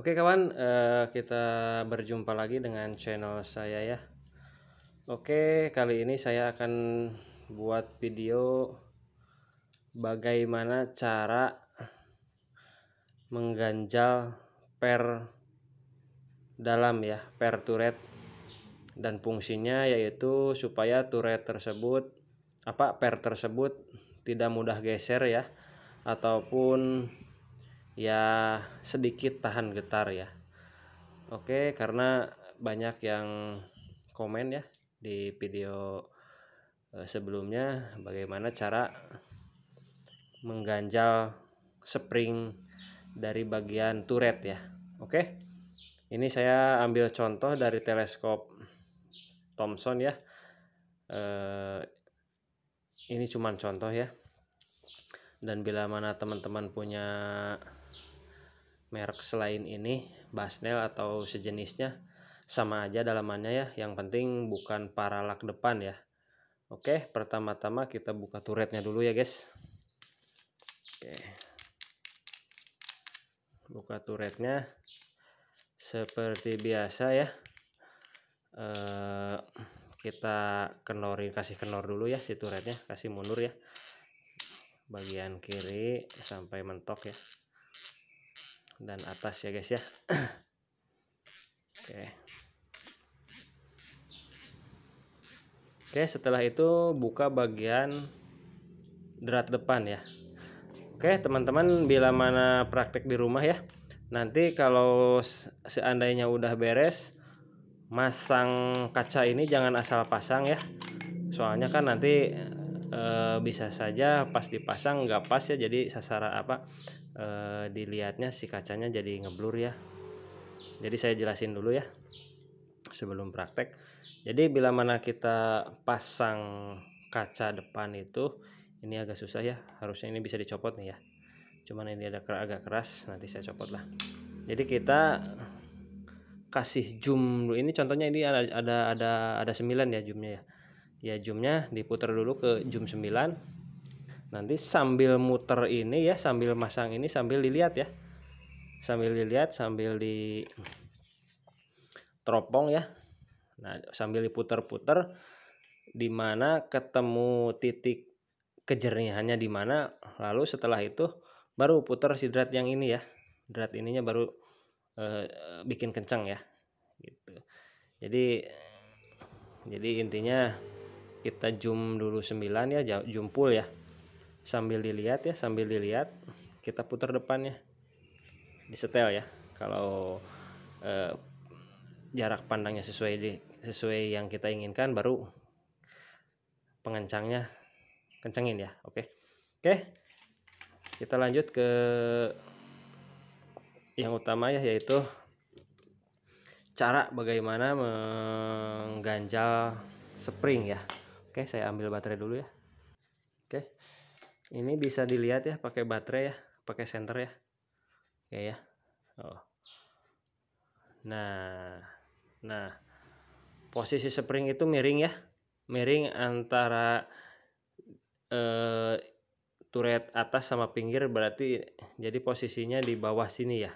Oke kawan, uh, kita berjumpa lagi dengan channel saya ya. Oke, kali ini saya akan buat video bagaimana cara mengganjal per dalam ya, per turret dan fungsinya yaitu supaya turret tersebut apa per tersebut tidak mudah geser ya ataupun ya sedikit tahan getar ya oke karena banyak yang komen ya di video eh, sebelumnya bagaimana cara mengganjal spring dari bagian turret ya oke ini saya ambil contoh dari teleskop Thomson ya eh, ini cuman contoh ya dan bila mana teman-teman punya merek selain ini Basnel atau sejenisnya sama aja dalamannya ya yang penting bukan paralak depan ya Oke pertama-tama kita buka turretnya dulu ya guys Oke buka turretnya seperti biasa ya e, kita kenorin kasih kenor dulu ya si turretnya kasih mundur ya bagian kiri sampai mentok ya dan atas ya guys ya oke oke setelah itu buka bagian drat depan ya oke teman-teman bila mana praktek di rumah ya nanti kalau seandainya udah beres masang kaca ini jangan asal pasang ya soalnya kan nanti e, bisa saja pas dipasang nggak pas ya jadi sasaran apa eh, dilihatnya si kacanya jadi ngeblur ya jadi saya jelasin dulu ya sebelum praktek jadi bila mana kita pasang kaca depan itu ini agak susah ya harusnya ini bisa dicopot nih ya cuman ini ada agak keras nanti saya copot lah jadi kita kasih zoom dulu ini contohnya ini ada ada ada ada 9 ya zoomnya ya ya zoomnya diputar dulu ke zoom 9 nanti sambil muter ini ya sambil masang ini sambil dilihat ya sambil dilihat sambil di teropong ya nah sambil diputer-puter di mana ketemu titik kejernihannya di mana lalu setelah itu baru putar si drat yang ini ya drat ininya baru e, bikin kencang ya gitu jadi jadi intinya kita zoom dulu 9 ya zoom ya sambil dilihat ya sambil dilihat kita putar depannya di setel ya kalau eh, jarak pandangnya sesuai di, sesuai yang kita inginkan baru pengencangnya kencengin ya oke oke kita lanjut ke yang utama ya yaitu cara bagaimana mengganjal spring ya oke saya ambil baterai dulu ya oke ini bisa dilihat ya pakai baterai ya pakai senter ya oke ya oh nah nah posisi spring itu miring ya miring antara eh, turret atas sama pinggir berarti jadi posisinya di bawah sini ya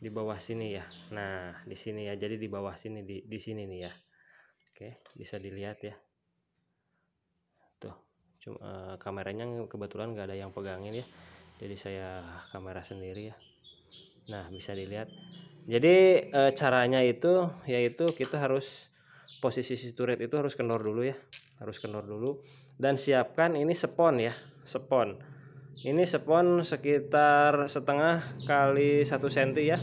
di bawah sini ya nah di sini ya jadi di bawah sini di di sini nih ya oke bisa dilihat ya cuma uh, kameranya kebetulan nggak ada yang pegangin ya jadi saya kamera sendiri ya nah bisa dilihat jadi e, caranya itu yaitu kita harus posisi turret itu harus kendor dulu ya harus kendor dulu dan siapkan ini sepon ya sepon. ini sepon sekitar setengah kali satu senti ya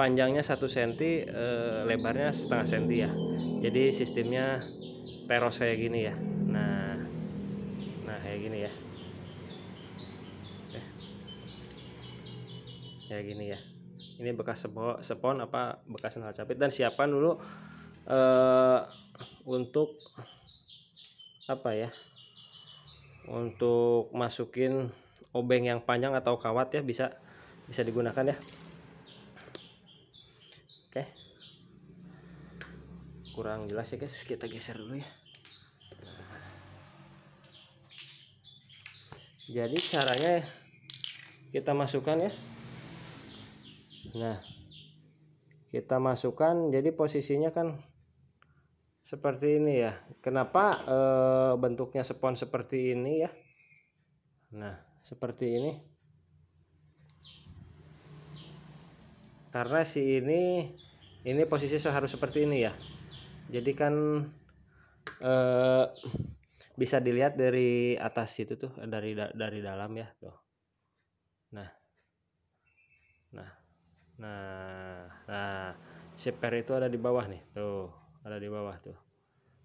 panjangnya satu senti e, lebarnya setengah senti ya jadi sistemnya teros kayak gini ya nah kayak gini ya ini bekas sepon apa bekas sandal capit dan siapkan dulu uh, untuk apa ya untuk masukin obeng yang panjang atau kawat ya bisa bisa digunakan ya oke kurang jelas ya guys kita geser dulu ya jadi caranya kita masukkan ya nah kita masukkan jadi posisinya kan seperti ini ya kenapa e, bentuknya spons seperti ini ya nah seperti ini karena si ini ini posisi harus seperti ini ya jadi kan e, bisa dilihat dari atas itu tuh dari dari dalam ya tuh nah nah Nah, nah, seper itu ada di bawah nih, tuh, ada di bawah tuh.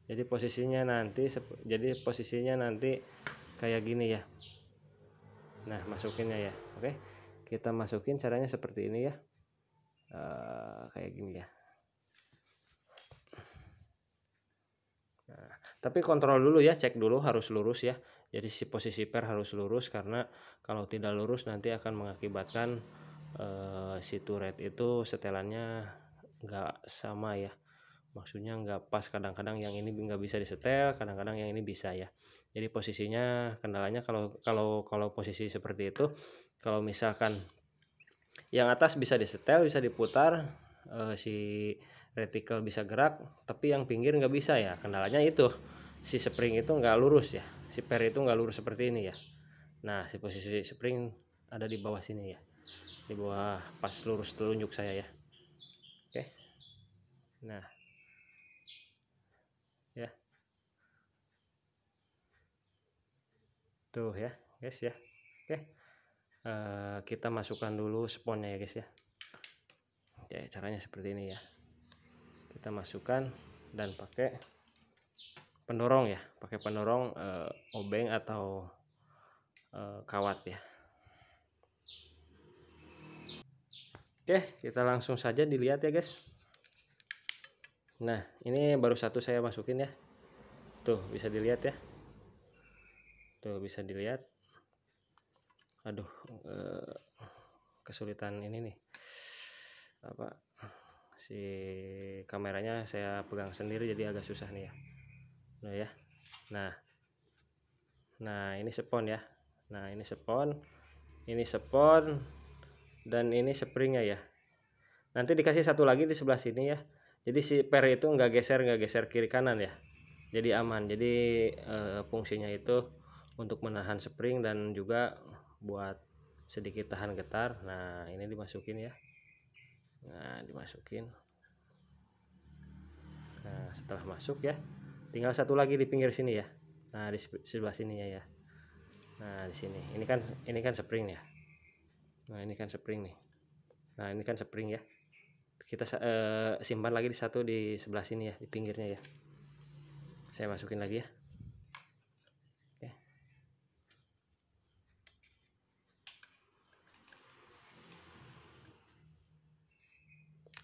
Jadi posisinya nanti jadi posisinya nanti kayak gini ya. Nah, masukinnya ya. Oke. Kita masukin caranya seperti ini ya. Uh, kayak gini ya. Nah, tapi kontrol dulu ya, cek dulu harus lurus ya. Jadi si posisi per harus lurus karena kalau tidak lurus nanti akan mengakibatkan Eh, si turret itu setelannya nggak sama ya maksudnya nggak pas kadang-kadang yang ini nggak bisa disetel kadang-kadang yang ini bisa ya jadi posisinya kendalanya kalau kalau kalau posisi seperti itu kalau misalkan yang atas bisa disetel bisa diputar eh, si reticle bisa gerak tapi yang pinggir nggak bisa ya kendalanya itu si spring itu nggak lurus ya si per itu nggak lurus seperti ini ya nah si posisi spring ada di bawah sini ya di bawah pas lurus telunjuk saya ya oke nah ya tuh ya guys ya oke uh, kita masukkan dulu sponnya ya guys ya oke caranya seperti ini ya kita masukkan dan pakai pendorong ya pakai pendorong uh, obeng atau uh, kawat ya Oke, kita langsung saja dilihat ya, guys. Nah, ini baru satu saya masukin ya. Tuh, bisa dilihat ya. Tuh, bisa dilihat. Aduh, eh, kesulitan ini nih. Apa si kameranya saya pegang sendiri jadi agak susah nih ya. Nah, ya. Nah. Nah, ini sepon ya. Nah, ini sepon. Ini sepon dan ini springnya ya nanti dikasih satu lagi di sebelah sini ya jadi si per itu nggak geser nggak geser kiri kanan ya jadi aman jadi e, fungsinya itu untuk menahan spring dan juga buat sedikit tahan getar nah ini dimasukin ya nah dimasukin nah setelah masuk ya tinggal satu lagi di pinggir sini ya nah di sebelah sininya ya nah di sini ini kan ini kan spring ya nah ini kan spring nih nah ini kan spring ya kita uh, simpan lagi di satu di sebelah sini ya di pinggirnya ya saya masukin lagi ya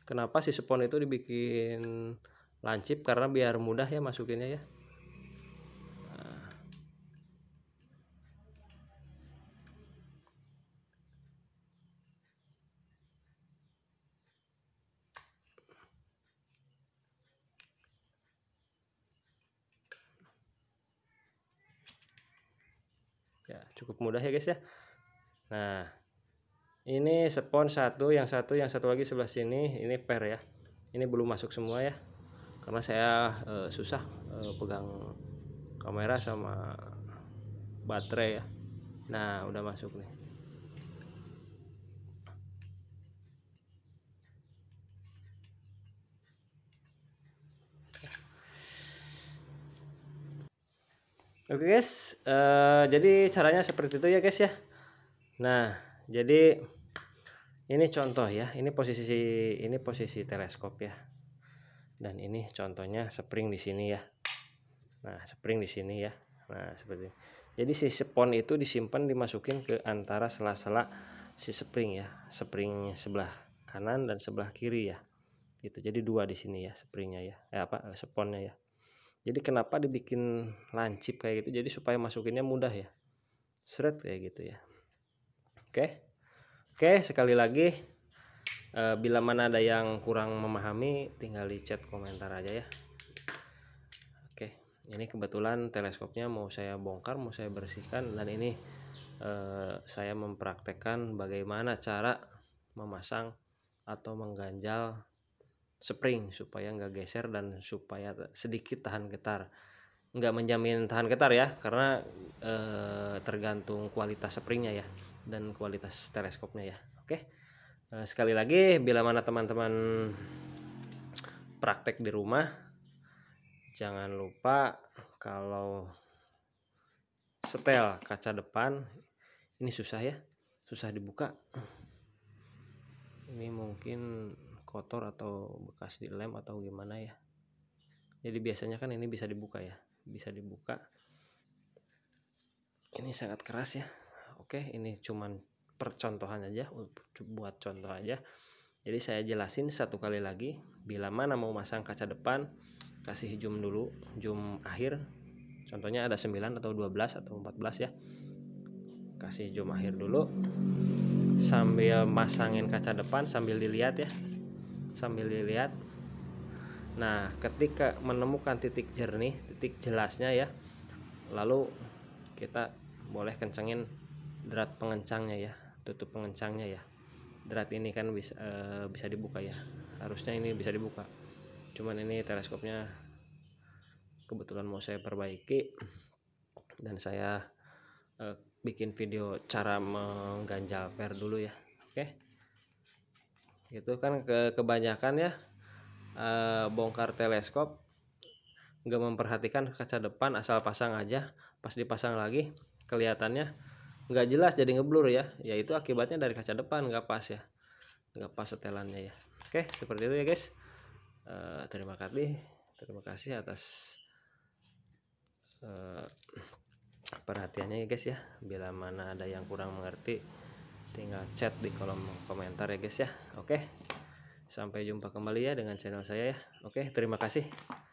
kenapa si spon itu dibikin lancip karena biar mudah ya masukinnya ya cukup mudah ya guys ya nah ini spons satu yang satu yang satu lagi sebelah sini ini per ya ini belum masuk semua ya karena saya e, susah e, pegang kamera sama baterai ya nah udah masuk nih Oke okay guys, uh, jadi caranya seperti itu ya guys ya. Nah, jadi ini contoh ya, ini posisi ini posisi teleskop ya. Dan ini contohnya spring di sini ya. Nah, spring di sini ya. Nah, seperti ini. Jadi si spon itu disimpan dimasukin ke antara sela-sela si spring ya, spring sebelah kanan dan sebelah kiri ya. Gitu. Jadi dua di sini ya springnya ya. Eh apa? sponnya ya jadi kenapa dibikin lancip kayak gitu jadi supaya masukinnya mudah ya seret kayak gitu ya oke oke sekali lagi eh, bila mana ada yang kurang memahami tinggal di chat komentar aja ya oke ini kebetulan teleskopnya mau saya bongkar mau saya bersihkan dan ini eh, saya mempraktekkan bagaimana cara memasang atau mengganjal spring supaya nggak geser dan supaya sedikit tahan getar nggak menjamin tahan getar ya karena e, tergantung kualitas springnya ya dan kualitas teleskopnya ya oke e, sekali lagi bila mana teman-teman praktek di rumah jangan lupa kalau setel kaca depan ini susah ya susah dibuka ini mungkin kotor atau bekas dilem atau gimana ya jadi biasanya kan ini bisa dibuka ya bisa dibuka ini sangat keras ya oke ini cuman percontohan aja buat contoh aja jadi saya jelasin satu kali lagi bila mana mau masang kaca depan kasih zoom dulu zoom akhir contohnya ada 9 atau 12 atau 14 ya kasih zoom akhir dulu sambil masangin kaca depan sambil dilihat ya sambil dilihat nah ketika menemukan titik jernih titik jelasnya ya lalu kita boleh kencengin drat pengencangnya ya tutup pengencangnya ya drat ini kan bisa e, bisa dibuka ya harusnya ini bisa dibuka cuman ini teleskopnya kebetulan mau saya perbaiki dan saya e, bikin video cara mengganjal per dulu ya oke okay? itu kan ke kebanyakan ya e, bongkar teleskop nggak memperhatikan kaca depan asal pasang aja pas dipasang lagi kelihatannya nggak jelas jadi ngeblur ya yaitu akibatnya dari kaca depan nggak pas ya nggak pas setelannya ya oke seperti itu ya guys e, terima kasih terima kasih atas e, perhatiannya ya guys ya bila mana ada yang kurang mengerti tinggal chat di kolom komentar ya guys ya oke sampai jumpa kembali ya dengan channel saya ya oke terima kasih